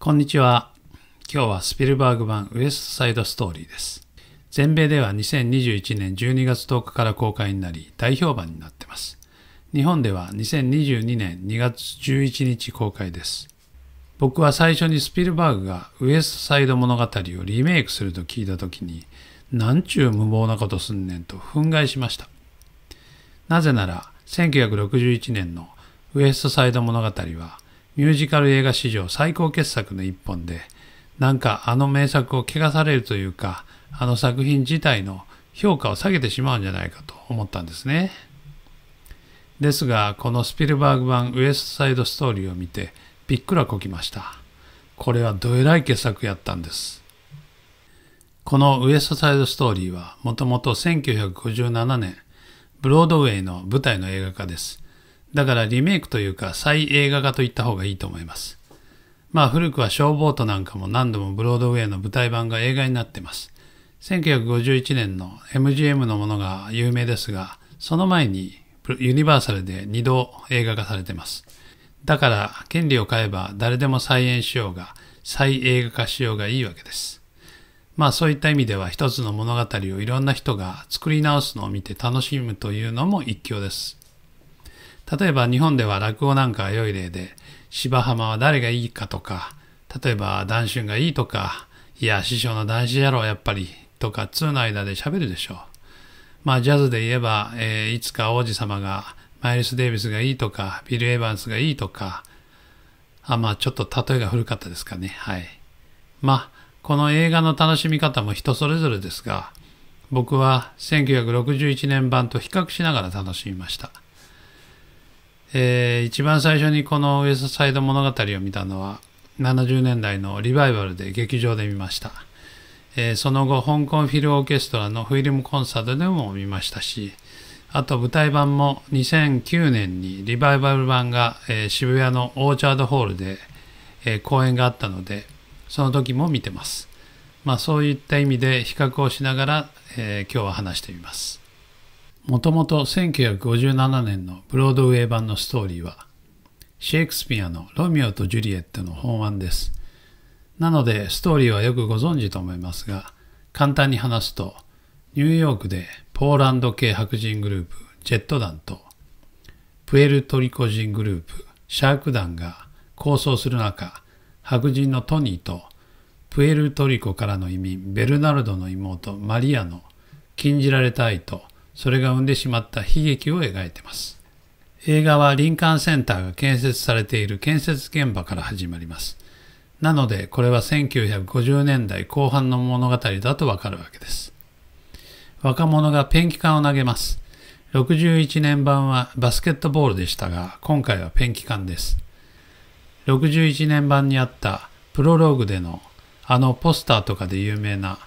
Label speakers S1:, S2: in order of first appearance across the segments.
S1: こんにちは。今日はスピルバーグ版ウエストサイドストーリーです。全米では2021年12月10日から公開になり大評判になってます。日本では2022年2月11日公開です。僕は最初にスピルバーグがウエストサイド物語をリメイクすると聞いた時になんちゅう無謀なことすんねんと憤慨しました。なぜなら1961年のウエストサイド物語はミュージカル映画史上最高傑作の一本で、なんかあの名作を汚されるというか、あの作品自体の評価を下げてしまうんじゃないかと思ったんですね。ですが、このスピルバーグ版ウエストサイドストーリーを見て、びっくらこきました。これはどえらい傑作やったんです。このウエストサイドストーリーは、もともと1957年、ブロードウェイの舞台の映画化です。だからリメイクというか再映画化といった方がいいと思います。まあ古くは消防となんかも何度もブロードウェイの舞台版が映画になっています。1951年の MGM のものが有名ですが、その前にユニバーサルで2度映画化されています。だから権利を買えば誰でも再演しようが、再映画化しようがいいわけです。まあそういった意味では一つの物語をいろんな人が作り直すのを見て楽しむというのも一興です。例えば日本では落語なんかが良い例で、芝浜は誰がいいかとか、例えば男春がいいとか、いや、師匠の男子野郎やっぱり、とか、通の間で喋るでしょう。まあ、ジャズで言えば、えー、いつか王子様が、マイルス・デイビスがいいとか、ビル・エヴァンスがいいとか、あ、まあ、ちょっと例えが古かったですかね。はい。まあ、この映画の楽しみ方も人それぞれですが、僕は1961年版と比較しながら楽しみました。えー、一番最初にこのウエストサイド物語を見たのは、70年代のリバイバルで劇場で見ました。えー、その後、香港フィルオーケストラのフィルムコンサートでも見ましたし、あと舞台版も2009年にリバイバル版が、えー、渋谷のオーチャードホールで、えー、公演があったので、その時も見てます。まあそういった意味で比較をしながら、えー、今日は話してみます。もともと1957年のブロードウェイ版のストーリーは、シェイクスピアのロミオとジュリエットの本案です。なので、ストーリーはよくご存知と思いますが、簡単に話すと、ニューヨークでポーランド系白人グループ、ジェット団と、プエルトリコ人グループ、シャーク団が抗争する中、白人のトニーと、プエルトリコからの移民、ベルナルドの妹、マリアの禁じられた愛と、それが生んでしまった悲劇を描いてます。映画は林間センターが建設されている建設現場から始まります。なので、これは1950年代後半の物語だとわかるわけです。若者がペンキ缶を投げます。61年版はバスケットボールでしたが、今回はペンキ缶です。61年版にあったプロローグでのあのポスターとかで有名な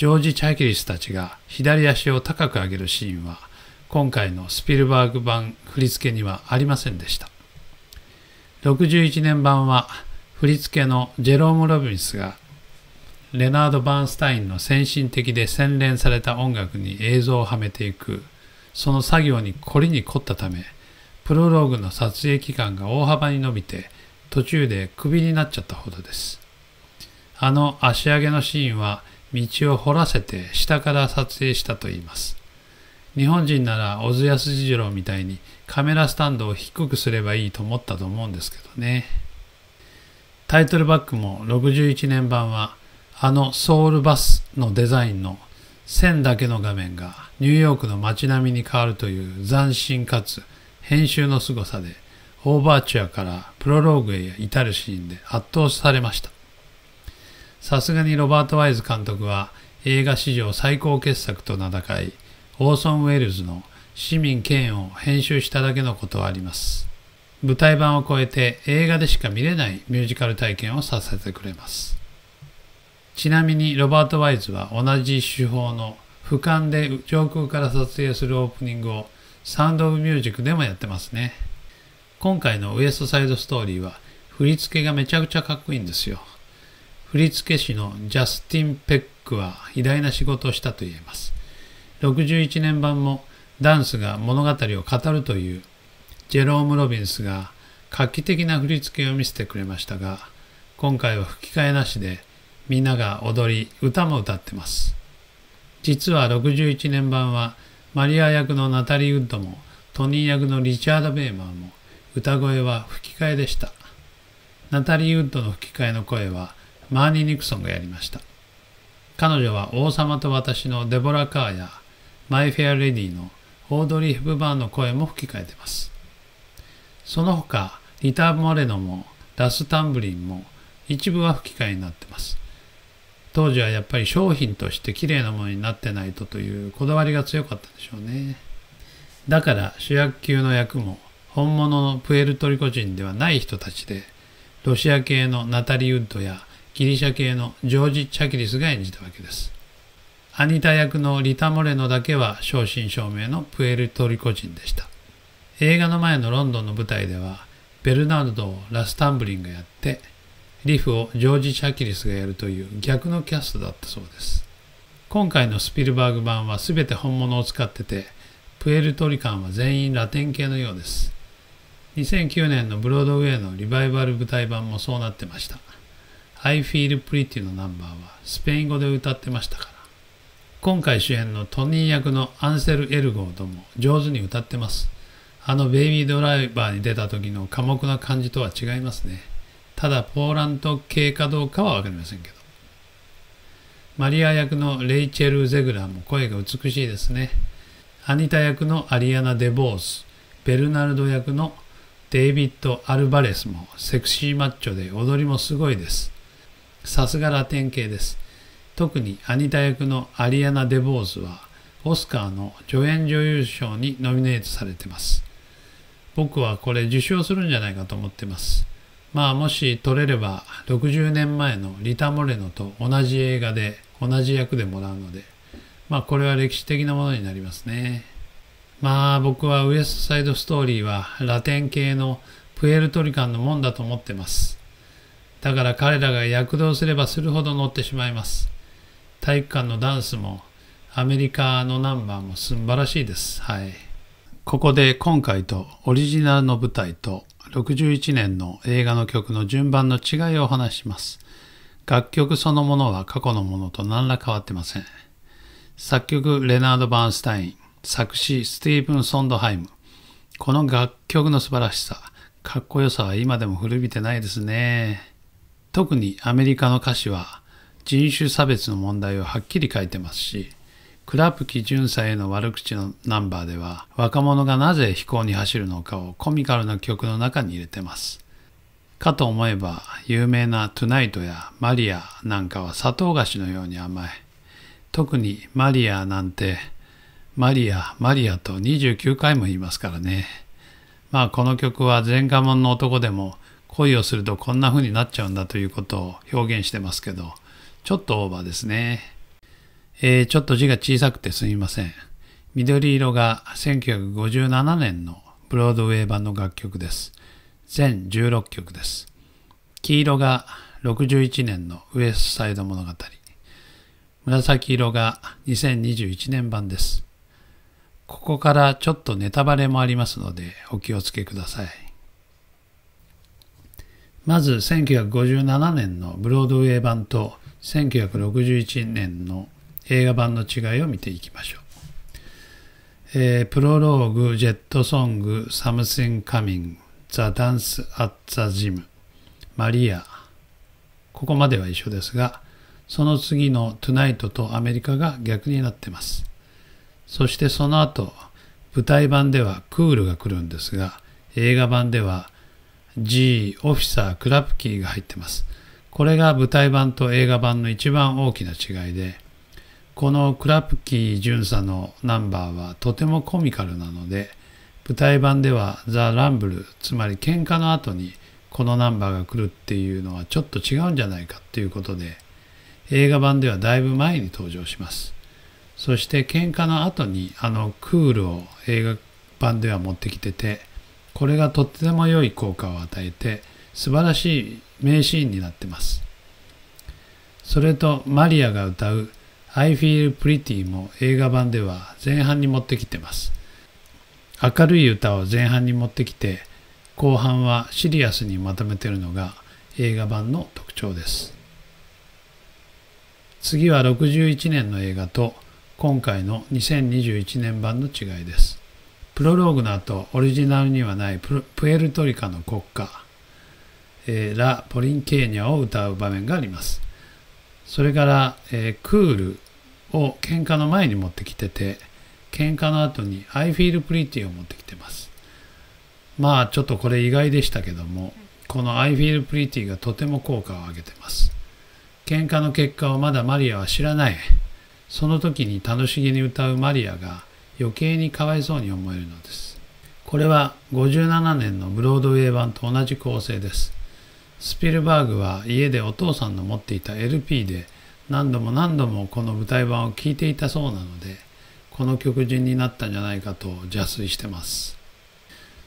S1: ジョージ・チャキリスたちが左足を高く上げるシーンは今回のスピルバーグ版振り付けにはありませんでした。61年版は振り付けのジェローム・ロビンスがレナード・バーンスタインの先進的で洗練された音楽に映像をはめていくその作業に凝りに凝ったためプロローグの撮影期間が大幅に伸びて途中でクビになっちゃったほどですあの足上げのシーンは道を掘らせて下から撮影したと言います。日本人なら小津安二郎みたいにカメラスタンドを低くすればいいと思ったと思うんですけどね。タイトルバックも61年版はあのソウルバスのデザインの線だけの画面がニューヨークの街並みに変わるという斬新かつ編集の凄さでオーバーチュアからプロローグへ至るシーンで圧倒されました。さすがにロバート・ワイズ監督は映画史上最高傑作と名高いオーソン・ウェルズの市民権を編集しただけのことはあります。舞台版を超えて映画でしか見れないミュージカル体験をさせてくれます。ちなみにロバート・ワイズは同じ手法の俯瞰で上空から撮影するオープニングをサウンド・オブ・ミュージックでもやってますね。今回のウエスト・サイド・ストーリーは振り付けがめちゃくちゃかっこいいんですよ。振付師のジャスティン・ペックは偉大な仕事をしたと言えます。61年版もダンスが物語を語るというジェローム・ロビンスが画期的な振付を見せてくれましたが、今回は吹き替えなしでみんなが踊り、歌も歌ってます。実は61年版はマリア役のナタリー・ウッドもトニー役のリチャード・ベイマーも歌声は吹き替えでした。ナタリー・ウッドの吹き替えの声はマーニー・ニクソンがやりました彼女は王様と私のデボラ・カーやマイ・フェア・レディのオードリー・ヘプバーンの声も吹き替えてますその他リター・モレノもラス・タンブリンも一部は吹き替えになってます当時はやっぱり商品として綺麗なものになってないとというこだわりが強かったでしょうねだから主役級の役も本物のプエルトリコ人ではない人たちでロシア系のナタリウッドやギリシャ系のジョージ・チャキリスが演じたわけです。アニタ役のリタ・モレノだけは正真正銘のプエルトリコ人でした。映画の前のロンドンの舞台では、ベルナルドをラスタンブリンがやって、リフをジョージ・チャキリスがやるという逆のキャストだったそうです。今回のスピルバーグ版は全て本物を使ってて、プエルトリカンは全員ラテン系のようです。2009年のブロードウェイのリバイバル舞台版もそうなってました。I Feel Pretty のナンバーはスペイン語で歌ってましたから。今回主演のトニー役のアンセル・エルゴードも上手に歌ってます。あのベイビードライバーに出た時の寡黙な感じとは違いますね。ただポーランド系かどうかはわかりませんけど。マリア役のレイチェル・ゼグラーも声が美しいですね。アニタ役のアリアナ・デ・ボース、ベルナルド役のデイビッド・アルバレスもセクシーマッチョで踊りもすごいです。さすがラテン系です。特にアニタ役のアリアナ・デボーズは、オスカーの助演女優賞にノミネートされてます。僕はこれ受賞するんじゃないかと思ってます。まあもし取れれば60年前のリタ・モレノと同じ映画で同じ役でもらうので、まあこれは歴史的なものになりますね。まあ僕はウエストサイドストーリーはラテン系のプエルトリカンのもんだと思ってます。だから彼らが躍動すればするほど乗ってしまいます。体育館のダンスも、アメリカのナンバーも素晴らしいです。はい。ここで今回とオリジナルの舞台と61年の映画の曲の順番の違いをお話します。楽曲そのものは過去のものと何ら変わってません。作曲レナード・バーンスタイン、作詞スティーブン・ソンドハイム。この楽曲の素晴らしさ、かっこよさは今でも古びてないですね。特にアメリカの歌詞は人種差別の問題をはっきり書いてますし、クラプキ巡査への悪口のナンバーでは若者がなぜ飛行に走るのかをコミカルな曲の中に入れてます。かと思えば有名なトゥナイトやマリアなんかは砂糖菓子のように甘い。特にマリアなんてマリア、マリアと29回も言いますからね。まあこの曲は前科者の男でも恋をするとこんな風になっちゃうんだということを表現してますけど、ちょっとオーバーですね。えー、ちょっと字が小さくてすみません。緑色が1957年のブロードウェイ版の楽曲です。全16曲です。黄色が61年のウエスサイド物語。紫色が2021年版です。ここからちょっとネタバレもありますのでお気をつけください。まず1957年のブロードウェイ版と1961年の映画版の違いを見ていきましょう。えー、プロローグ、ジェットソング、サムスンカミング、ザ・ダンス・アッ・ザ・ジム、マリア、ここまでは一緒ですが、その次のトゥナイトとアメリカが逆になってます。そしてその後、舞台版ではクールが来るんですが、映画版では G、オフィサー、クラップキーが入ってます。これが舞台版と映画版の一番大きな違いで、このクラップキー巡査のナンバーはとてもコミカルなので、舞台版ではザ・ランブル、つまり喧嘩の後にこのナンバーが来るっていうのはちょっと違うんじゃないかっていうことで、映画版ではだいぶ前に登場します。そして喧嘩の後にあのクールを映画版では持ってきてて、これがとっても良い効果を与えて素晴らしい名シーンになってますそれとマリアが歌う I Feel Pretty も映画版では前半に持ってきてます明るい歌を前半に持ってきて後半はシリアスにまとめてるのが映画版の特徴です次は61年の映画と今回の2021年版の違いですプロローグの後、オリジナルにはないプエルトリカの国歌、えー、ラ・ポリンケーニャを歌う場面があります。それから、えー、クールを喧嘩の前に持ってきてて、喧嘩の後に I feel pretty を持ってきてます。まあちょっとこれ意外でしたけども、この I feel pretty がとても効果を上げてます。喧嘩の結果をまだマリアは知らない。その時に楽しげに歌うマリアが、余計にかわいそうに思えるのです。これは57年のブロードウェイ版と同じ構成です。スピルバーグは家でお父さんの持っていた LP で何度も何度もこの舞台版を聴いていたそうなので、この曲順になったんじゃないかと邪推してます。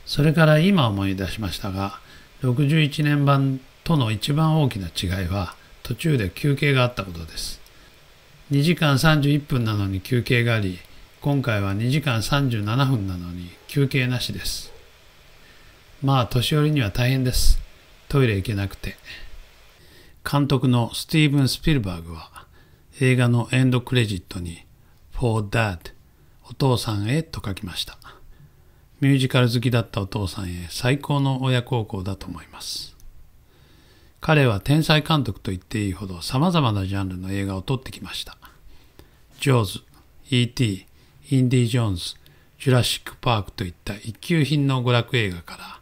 S1: それから今思い出しましたが、61年版との一番大きな違いは途中で休憩があったことです。2時間31分なのに休憩があり、今回は2時間37分なのに休憩なしです。まあ、年寄りには大変です。トイレ行けなくて。監督のスティーブン・スピルバーグは映画のエンドクレジットに For Dad お父さんへと書きました。ミュージカル好きだったお父さんへ最高の親孝行だと思います。彼は天才監督と言っていいほど様々なジャンルの映画を撮ってきました。ジョーズ、E.T., インディ・ジョーンズ、ジュラシック・パークといった一級品の娯楽映画から、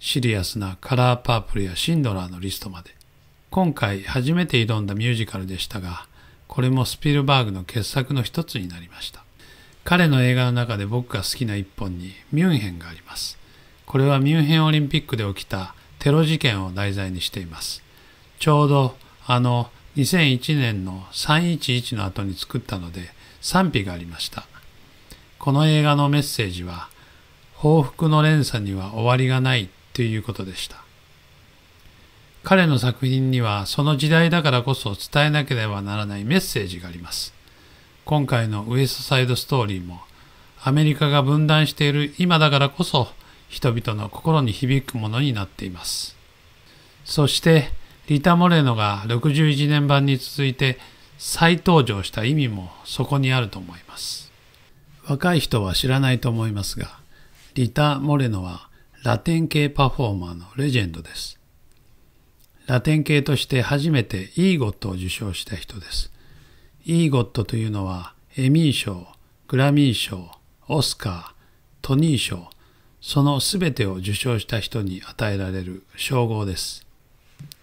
S1: シリアスなカラーパープルやシンドラーのリストまで、今回初めて挑んだミュージカルでしたが、これもスピルバーグの傑作の一つになりました。彼の映画の中で僕が好きな一本にミュンヘンがあります。これはミュンヘンオリンピックで起きたテロ事件を題材にしています。ちょうどあの2001年の311の後に作ったので賛否がありました。この映画のメッセージは、報復の連鎖には終わりがないということでした。彼の作品にはその時代だからこそ伝えなければならないメッセージがあります。今回のウエストサイドストーリーもアメリカが分断している今だからこそ人々の心に響くものになっています。そしてリタ・モレノが61年版に続いて再登場した意味もそこにあると思います。若い人は知らないと思いますが、リタ・モレノはラテン系パフォーマーのレジェンドです。ラテン系として初めてイーゴットを受賞した人です。イーゴットというのはエミー賞、グラミー賞、オスカー、トニー賞、その全てを受賞した人に与えられる称号です。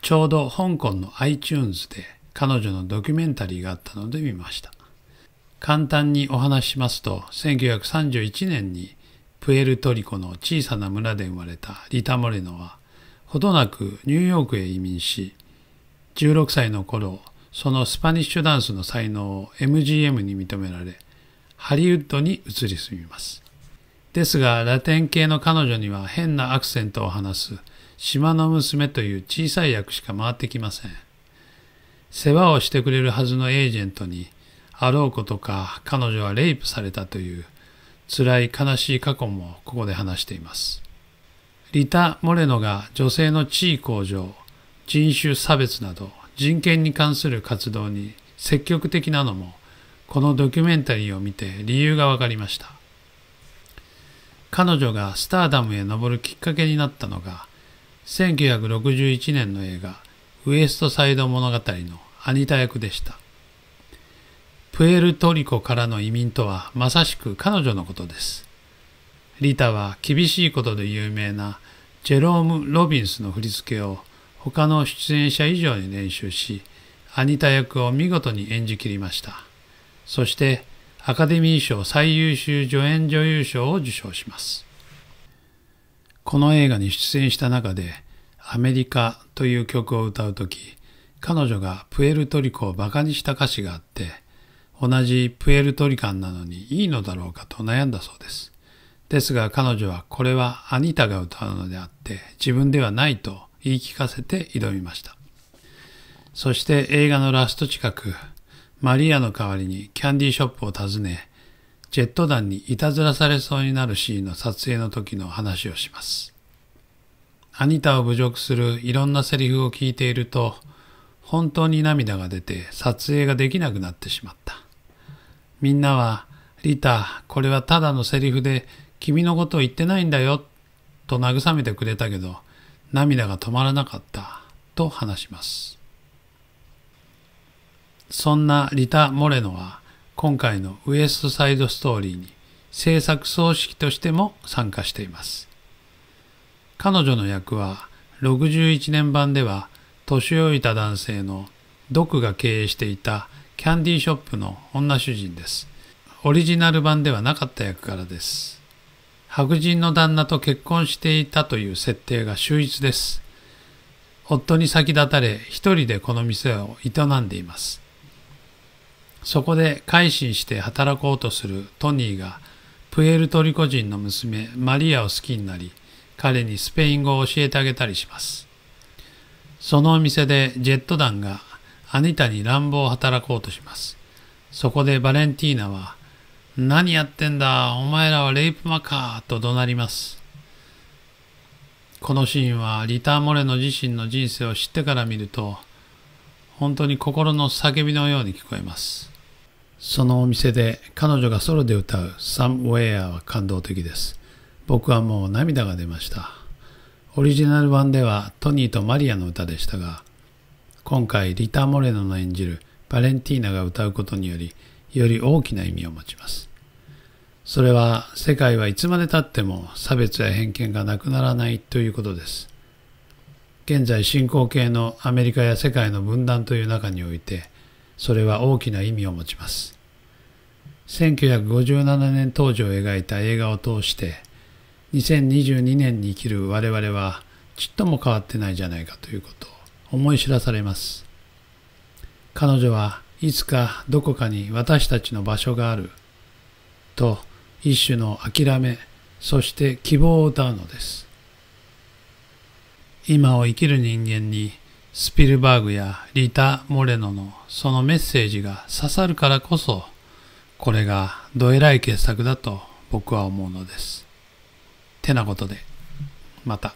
S1: ちょうど香港の iTunes で彼女のドキュメンタリーがあったので見ました。簡単にお話ししますと、1931年にプエルトリコの小さな村で生まれたリタ・モレノは、ほどなくニューヨークへ移民し、16歳の頃、そのスパニッシュダンスの才能を MGM に認められ、ハリウッドに移り住みます。ですが、ラテン系の彼女には変なアクセントを話す、島の娘という小さい役しか回ってきません。世話をしてくれるはずのエージェントに、あろうことか彼女はレイプされたという辛い悲しい過去もここで話しています。リタ・モレノが女性の地位向上、人種差別など人権に関する活動に積極的なのもこのドキュメンタリーを見て理由がわかりました。彼女がスターダムへ登るきっかけになったのが1961年の映画ウエストサイド物語のアニタ役でした。プエルトリコからの移民とはまさしく彼女のことです。リタは厳しいことで有名なジェローム・ロビンスの振り付けを他の出演者以上に練習し、アニタ役を見事に演じきりました。そしてアカデミー賞最優秀助演女優賞を受賞します。この映画に出演した中で、アメリカという曲を歌うとき、彼女がプエルトリコを馬鹿にした歌詞があって、同じプエルトリカンなのにいいのだろうかと悩んだそうです。ですが彼女はこれはアニタが歌うのであって自分ではないと言い聞かせて挑みました。そして映画のラスト近く、マリアの代わりにキャンディーショップを訪ね、ジェット弾にいたずらされそうになるシーンの撮影の時の話をします。アニタを侮辱するいろんなセリフを聞いていると、本当に涙が出て撮影ができなくなってしまった。みんなは、リタ、これはただのセリフで、君のことを言ってないんだよ、と慰めてくれたけど、涙が止まらなかった、と話します。そんなリタ・モレノは、今回のウエストサイドストーリーに、制作葬式としても参加しています。彼女の役は、61年版では、年老いた男性のドクが経営していたキャンディーショップの女主人です。オリジナル版ではなかった役柄です。白人の旦那と結婚していたという設定が秀逸です。夫に先立たれ、一人でこの店を営んでいます。そこで改心して働こうとするトニーが、プエルトリコ人の娘マリアを好きになり、彼にスペイン語を教えてあげたりします。そのお店でジェット団がアニタに乱暴を働こうとします。そこでバレンティーナは、何やってんだ、お前らはレイプマカーと怒鳴ります。このシーンはリター・モレノ自身の人生を知ってから見ると、本当に心の叫びのように聞こえます。そのお店で彼女がソロで歌う Somewhere は感動的です。僕はもう涙が出ました。オリジナル版ではトニーとマリアの歌でしたが、今回リタ・モレノの演じるバレンティーナが歌うことによりより大きな意味を持ちます。それは世界はいつまでたっても差別や偏見がなくならないということです。現在進行形のアメリカや世界の分断という中においてそれは大きな意味を持ちます。1957年当時を描いた映画を通して2022年に生きる我々はちっとも変わってないじゃないかということ思い知らされます。彼女はいつかどこかに私たちの場所があると一種の諦め、そして希望を歌うのです。今を生きる人間にスピルバーグやリタ・モレノのそのメッセージが刺さるからこそ、これがどえらい傑作だと僕は思うのです。てなことで、また。